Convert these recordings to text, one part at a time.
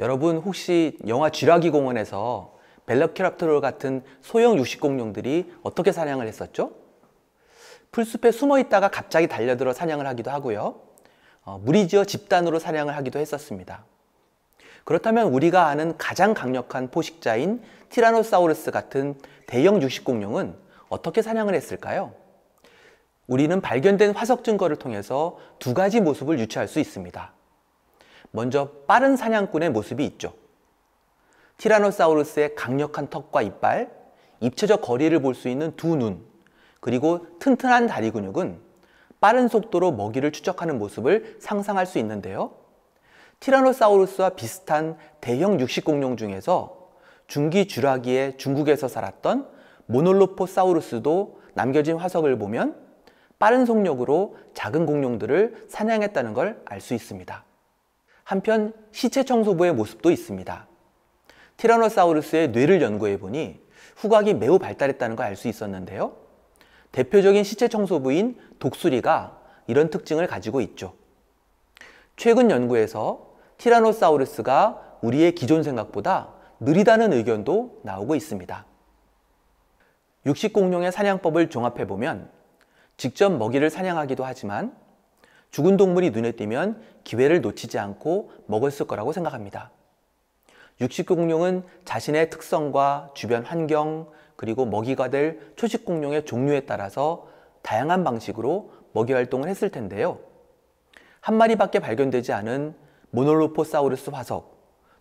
여러분 혹시 영화 쥐라기 공원에서 벨로키랍토르 같은 소형 육식공룡들이 어떻게 사냥을 했었죠? 풀숲에 숨어 있다가 갑자기 달려들어 사냥을 하기도 하고요. 어, 무리지어 집단으로 사냥을 하기도 했었습니다. 그렇다면 우리가 아는 가장 강력한 포식자인 티라노사우루스 같은 대형 육식공룡은 어떻게 사냥을 했을까요? 우리는 발견된 화석 증거를 통해서 두 가지 모습을 유추할 수 있습니다. 먼저 빠른 사냥꾼의 모습이 있죠. 티라노사우루스의 강력한 턱과 이빨, 입체적 거리를 볼 수 있는 두 눈, 그리고 튼튼한 다리 근육은 빠른 속도로 먹이를 추적하는 모습을 상상할 수 있는데요. 티라노사우루스와 비슷한 대형 육식공룡 중에서 중기 주라기에 중국에서 살았던 모놀로포사우루스도 남겨진 화석을 보면 빠른 속력으로 작은 공룡들을 사냥했다는 걸 알 수 있습니다. 한편 시체 청소부의 모습도 있습니다. 티라노사우루스의 뇌를 연구해보니 후각이 매우 발달했다는 걸 알 수 있었는데요. 대표적인 시체 청소부인 독수리가 이런 특징을 가지고 있죠. 최근 연구에서 티라노사우루스가 우리의 기존 생각보다 느리다는 의견도 나오고 있습니다. 육식공룡의 사냥법을 종합해보면 직접 먹이를 사냥하기도 하지만 죽은 동물이 눈에 띄면 기회를 놓치지 않고 먹었을 거라고 생각합니다. 육식공룡은 자신의 특성과 주변 환경 그리고 먹이가 될 초식공룡의 종류에 따라서 다양한 방식으로 먹이 활동을 했을 텐데요. 한 마리밖에 발견되지 않은 모놀로포사우루스 화석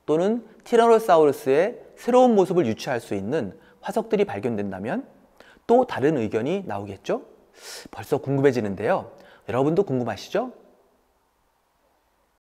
또는 티라노사우루스의 새로운 모습을 유추할 수 있는 화석들이 발견된다면 또 다른 의견이 나오겠죠? 벌써 궁금해지는데요. 여러분도 궁금하시죠?